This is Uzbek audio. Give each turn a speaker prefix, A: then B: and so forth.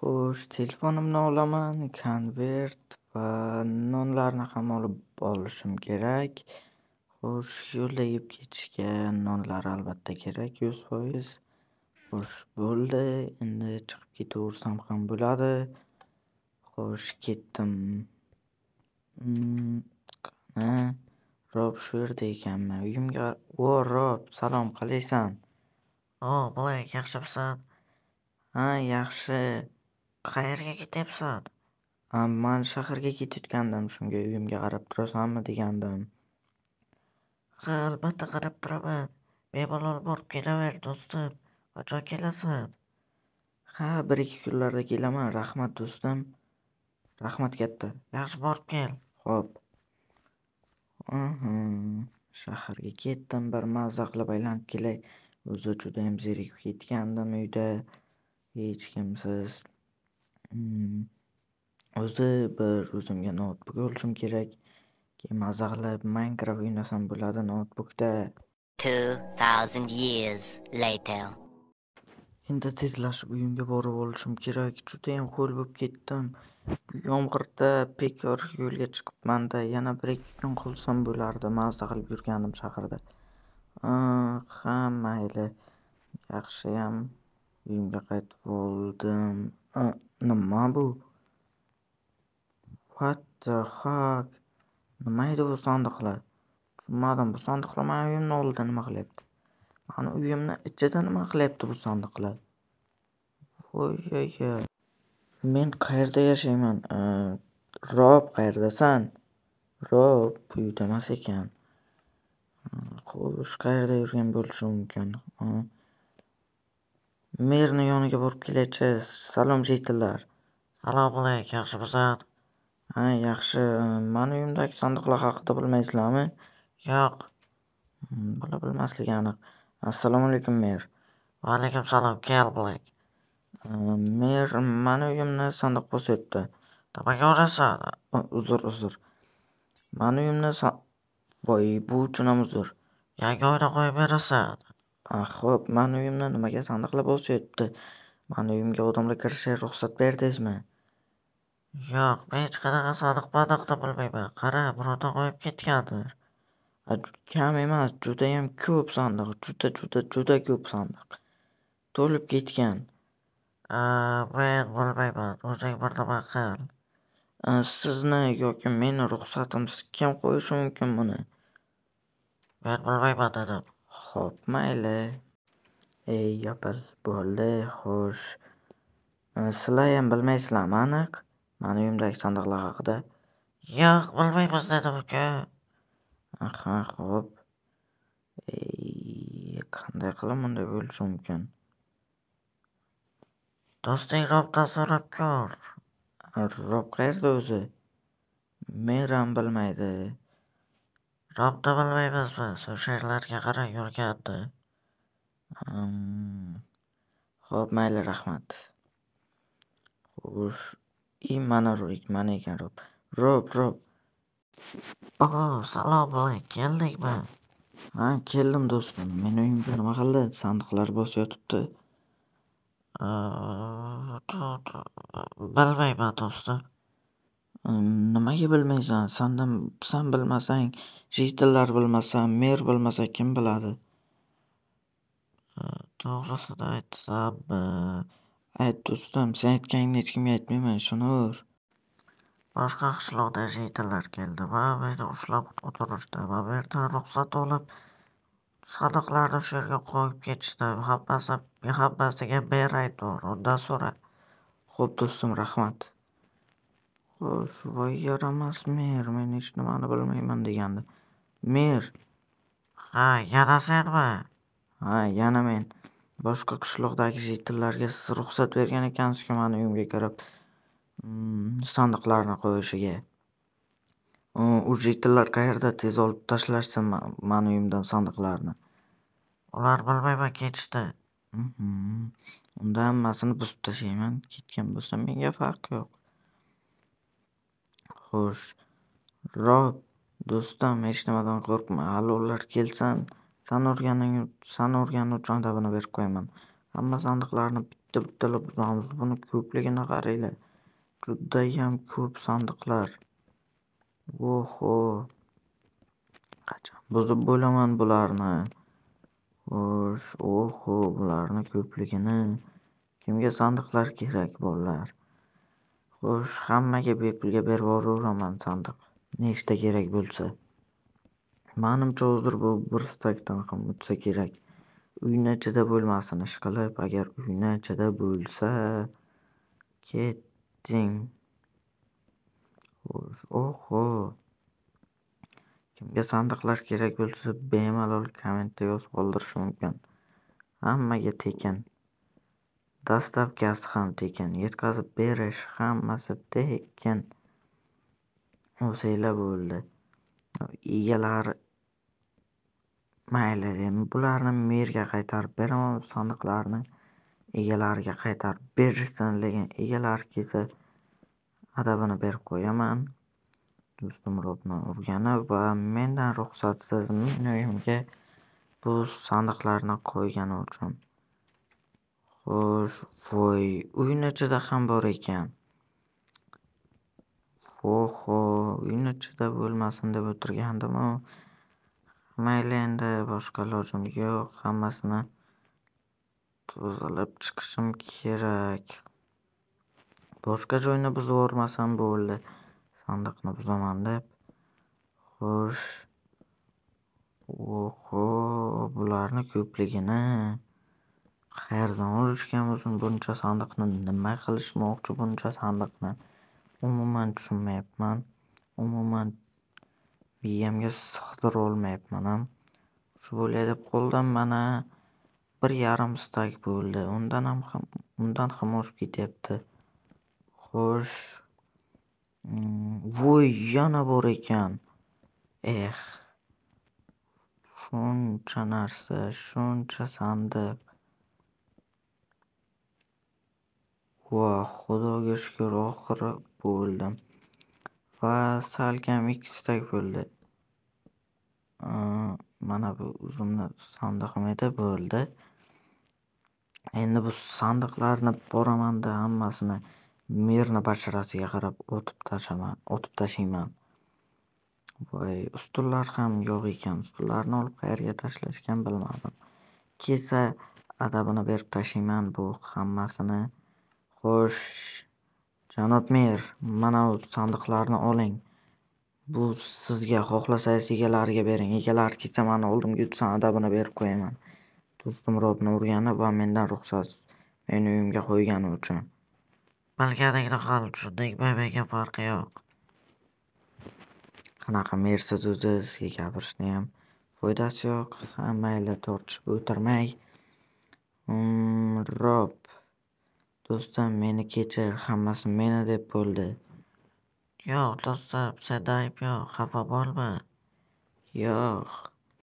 A: xo'sh telefonimni olaman konvert va nonlarni ham olib olishim kerak xo'sh yo'lda yeb ketishga nonlar albatta kerak yuz foiz xo'sh bo'ldi endi chiqib ketaversam ham bo'ladi xo'sh ketdim qani rob shu yerda ekanmi uyimga o rob salom qalaysan o bo'lak yaxshimisan ha yaxshi qayerga ketyapsan man shaharga ketayotgandim shunga uyimga qarab turasanmi degandim ha albatta qarab turaman bemalol borib kelaver do'stim qachon kelasan ha bir ikki kunlarda kelaman rahmat do'stim rahmat katta yaxshi borib kel ho'p shaharga ketdim bir mazza qilib aylanib kelay o'zi judayam zerikib ketgandim uyda hech kimsiz O'zi bir o'zimga noutbuk olishim kerak. Keyin maza qilib Minecraft o'ynasam bo'ladi noutbukda. 2000 years later. Endi tezlashib uyimga borib olishim kerak. Judayam ho'l bo'lib ketdim. Bu yomg'irda bekor yo'lga chiqibmanda yana 1-2 kun qolsam bo'lardi maza qilib yurganim shaharda. Ah, ha, mayli, yaxshiyam uyimga qaytib oldim. Ah. nima bu what the fuck nima edi bu sandiqlar tushunmadim bu sandiqlar mani uyimni oldida nima qilyapti mani uyimni ichida nima qilyapti bu sandiqlar voyoye men qayerda yashayman rob qayerdasan rob bu uyda emas ekan xo'sh qayerda yurgan bo'lishi mumkin merni yoniga borib kelasiz salom yetinglar assalomu alaykum bo'lsat. ha yaxshi mani uyimdagi sandiqlar haqida bilmaysizlarmi yo'q hmm, bola bilmaslik aniq assalomu alaykum mer va alaykum salom kel blek hmm, mer mani uyimni sandiq bosibdi nimaga urasan uh, uzr uzr mani uyimni voy bu ham uzr yangi oyda qo'yib berasan A, ah, xo'p, mani uyimni nimaga sandiqlar bosyapti? Mani uyimga odamlar kirishga ruxsat berdingizmi? Yo'q, men hech qanaqa sandiq-mandiqni bilmayman. Qara, birovdan qo'yib ketgandir. Kam emas, judayam ko'p sandiq, juda juda juda ko'p sandiq. To'lib ketgan. Men bilmayman, o'zing bir nima qil. Sizni yoki meni ruxsatimsiz kim qo'yishi mumkin buni? Men bilmayman dedim. Xo'p, mayli, ey yopil, bo'ldi, xo'sh. Sizlar ham bilmaysizlarmi aniq mani uyimdagi sandiqlar haqida? Yo'q, bilmaymiz, dedim uka. Aha, xo'p. Ey, qanday qilib bunday bo'lishi mumkin? Do'sting Robdan so'rab ko'r. Rob qayerda o'zi? Meram bilmaydi. Robni bilmaymizmi? Sushaklarga qarab yurgandi. Am, Xo'p, mayli, rahmat. Xo'sh, i mana Ro'b, mana ekan Ro'b. Ro'b, Ro'b. O, salom bilan keldingmi? Ha, keldim do'stim. Meni uyimda nima qildi? Sandiqlar bos yotibdi. Bilmayman do'stim. Nimaga bilmaysan? Sandan san bilmasang, jitillar bilmasa, mer bilmasa kim biladi? To'g'risini aytsam, e, ayt do'stim, sen aytganingni hech kimga aytmayman, shunur Boshqa qishloqdan jitillar keldi va meni ushlab o'tirishdi va yerdan ruxsat olib, sandiqlarni shu yerga qo'yib ketishdi. Hammasi hammasiga beray tur undan so'ra. Xo'p do'stim, rahmat. Xo'sh, voy yaramas mer, men hech nimani bilmayman degandi. Mer: Ha, yana senmi? Ha, yana men. Boshqa qishloqdagi jitillarga siz ruxsat bergan ekansizku mani uyimga kirib, hmm, sandiqlarni qo'yishiga. U jitillar qayerda? Tez olib tashlashsin mani uyimdan sandiqlarni. Ular bilmayman, ketishdi. Mhmm. unda hammasini buzib tashlayman. Ketgan bo'lsa, menga farqi yo'q. xo'sh rob do'stim hech nimadan qo'rqma hali ular kelsin san o'rganib o'rganuvchi odabini berib qo'yaman hamma sandiqlarni bitta bittalab buzamiz buni ko'pligini qaranglar judayam ko'p sandiqlar vo'ho qachon buzib bo'laman bularni xo'sh o'ho bularni ko'pligini kimga sandiqlar kerak bolalar Xo'sh, hammaga bepulga bervoruraman sandiq, nechta kerak bo'lsa. Manimcha, hozir bu bir stakdan ham o'tsa kerak. Uyni ichida bo'lmasin, ishqilib, agar uyni ichida bo'lsa, ketding. Xo'sh, oho. Kimga sandiqlar kerak bo'lsa, bemalol kommentda yozib qoldirishi mumkin. Hammaga tekin. dastavkasi ham tekin yetkazib berish hammasi tekin o'zinglar bo'ldi egalari mayli endi bularni merga qaytarib beraman sandiqlarni egalariga qaytarib berishsin lekin egalari kelsa adabini berib qo'yaman do'stim robni urgani va mendan ruxsatsiz men uyimga bu sandiqlarni qo'ygani uchun Xo'sh, voy, uyni ichida ham bor ekan. Ho-ho, uyni ichida bo'lmasin deb otirgandim Mayli endi, boshqa ilojim yo'q, hammasini tozalab chiqishim kerak. Boshqa joyni buzib yubormasam bo'ldi, sandiqni buzaman deb. Xo'sh, oho, bularni ko'pligini. qayerdan olishgan o'zim buncha sandiqni nima qilishmoqchi buncha sandiqni umuman tushunmayapman umuman miyamga ham shu bo'lay deb qo'ldan mana bir yarim stak bo'ldi ham undan ham oshib ketyapti xo'sh hmm, voy yana bor ekan eh shuncha narsa shuncha sandiq Va xudoga shukur oxiri bo'ldim va salkam stak bo'ldi. Mana bu uzumni sandig'im edi bo'ldi. Endi bu sandiqlarni boraman hammasini merni basharasiga qarab otib tashaman- otib tashlayman Voy ustunlar ham yo'q ekan. Ustunlarni olib qayerga tashlashgan bilmadim. Kesa adabini berib tashlayman bu hammasini. xo'sh janob mer bu sandiqlarni oling bu sizga xohlasangiz egalariga bering egalari kelsa mani oldimga yursin adabini berib qo'yaman do'stim robni urgani va mendan ruxsat meni uyimga qo'ygani uchun balkadagi hal tushundingmi baybayga farqi yo'q qanaqa mersiz o'zi sizga ham foydasi yo'q ha mayli tortishib o'tirmay um, rob Do'stim meni kechir, hammasi meni deb bo'ldi. Yo'q do'stim, sen ayb yo'q, xafa bo'lma. Yo'q.